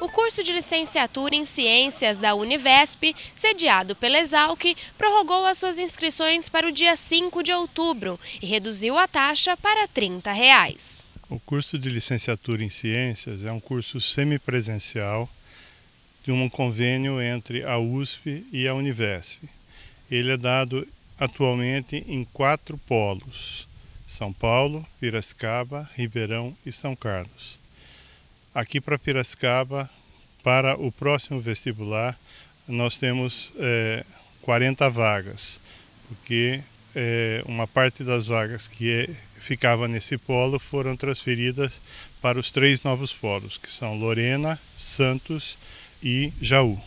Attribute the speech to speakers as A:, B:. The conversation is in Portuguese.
A: O curso de licenciatura em Ciências da Univesp, sediado pela Exalc, prorrogou as suas inscrições para o dia 5 de outubro e reduziu a taxa para R$ 30. Reais.
B: O curso de licenciatura em Ciências é um curso semipresencial de um convênio entre a USP e a Univesp. Ele é dado atualmente em quatro polos: São Paulo, Piracicaba, Ribeirão e São Carlos aqui para Piracicaba, para o próximo vestibular, nós temos é, 40 vagas, porque é, uma parte das vagas que é, ficava nesse polo foram transferidas para os três novos polos, que são Lorena,
C: Santos e Jaú.